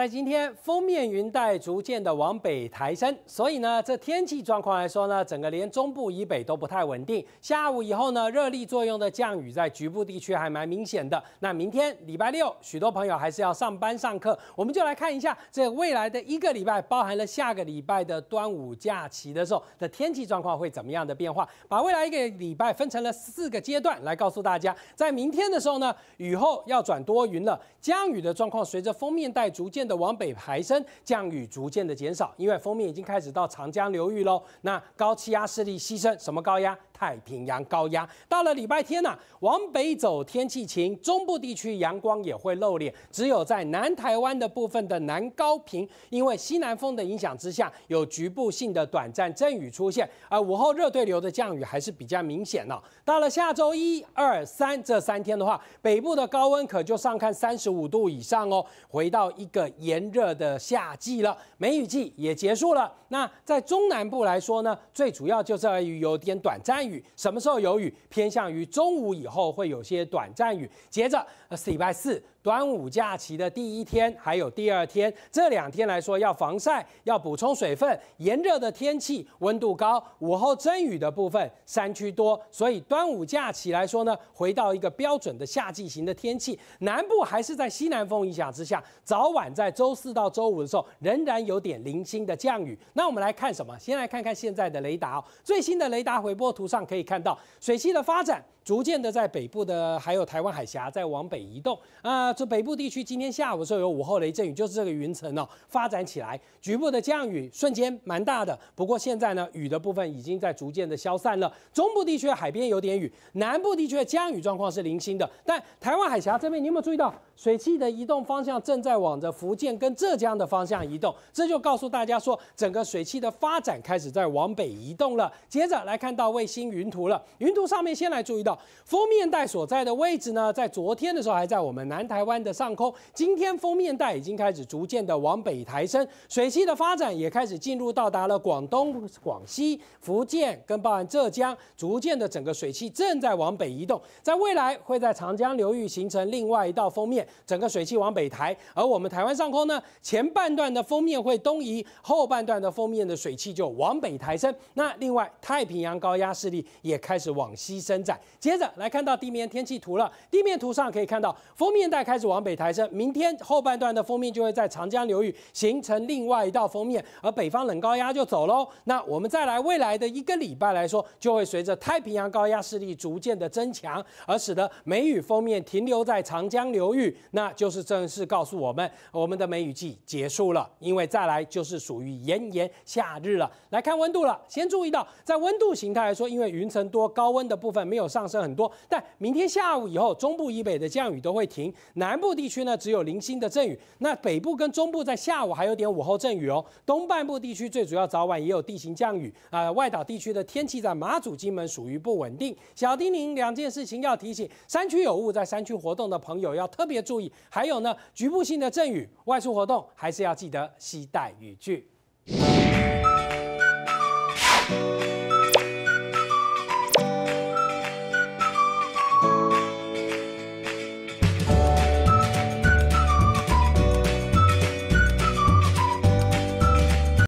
在今天，封面云带逐渐的往北抬升，所以呢，这天气状况来说呢，整个连中部以北都不太稳定。下午以后呢，热力作用的降雨在局部地区还蛮明显的。那明天礼拜六，许多朋友还是要上班上课，我们就来看一下这未来的一个礼拜，包含了下个礼拜的端午假期的时候的天气状况会怎么样的变化。把未来一个礼拜分成了四个阶段来告诉大家，在明天的时候呢，雨后要转多云了，降雨的状况随着封面带逐渐。的往北排升，降雨逐渐的减少，因为封面已经开始到长江流域喽。那高气压势力牺牲什么高压？太平洋高压到了礼拜天了，往北走天气晴，中部地区阳光也会露脸，只有在南台湾的部分的南高平，因为西南风的影响之下，有局部性的短暂阵雨出现，而午后热对流的降雨还是比较明显哦。到了下周一、二、三这三天的话，北部的高温可就上看三十五度以上哦，回到一个炎热的夏季了，梅雨季也结束了。那在中南部来说呢，最主要就是有点短暂。什么时候有雨？偏向于中午以后会有些短暂雨。接着是礼拜四。端午假期的第一天还有第二天，这两天来说要防晒，要补充水分。炎热的天气，温度高，午后阵雨的部分，山区多，所以端午假期来说呢，回到一个标准的夏季型的天气。南部还是在西南风影响之下，早晚在周四到周五的时候仍然有点零星的降雨。那我们来看什么？先来看看现在的雷达，最新的雷达回波图上可以看到水系的发展，逐渐的在北部的还有台湾海峡在往北移动，啊。这北部地区今天下午的时候有午后雷阵雨，就是这个云层哦发展起来，局部的降雨瞬间蛮大的。不过现在呢，雨的部分已经在逐渐的消散了。中部地区海边有点雨，南部地区的降雨状况是零星的。但台湾海峡这边，你有没有注意到水汽的移动方向正在往着福建跟浙江的方向移动？这就告诉大家说，整个水汽的发展开始在往北移动了。接着来看到卫星云图了，云图上面先来注意到封面带所在的位置呢，在昨天的时候还在我们南台。台湾的上空，今天封面带已经开始逐渐的往北抬升，水汽的发展也开始进入到达了广东、广西、福建，跟包含浙江，逐渐的整个水汽正在往北移动，在未来会在长江流域形成另外一道封面，整个水汽往北抬。而我们台湾上空呢，前半段的封面会东移，后半段的封面的水汽就往北抬升。那另外，太平洋高压势力也开始往西伸展。接着来看到地面天气图了，地面图上可以看到封面带。开始往北抬升，明天后半段的封面就会在长江流域形成另外一道封面，而北方冷高压就走喽。那我们再来未来的一个礼拜来说，就会随着太平洋高压势力逐渐的增强，而使得梅雨封面停留在长江流域，那就是正式告诉我们，我们的梅雨季结束了，因为再来就是属于炎炎夏日了。来看温度了，先注意到在温度形态来说，因为云层多，高温的部分没有上升很多，但明天下午以后，中部以北的降雨都会停。南部地区呢，只有零星的阵雨。那北部跟中部在下午还有点午后阵雨哦。东半部地区最主要早晚也有地形降雨啊。外岛地区的天气在马祖、金门属于不稳定。小叮咛两件事情要提醒：山区有雾，在山区活动的朋友要特别注意。还有呢，局部性的阵雨，外出活动还是要记得携带雨具。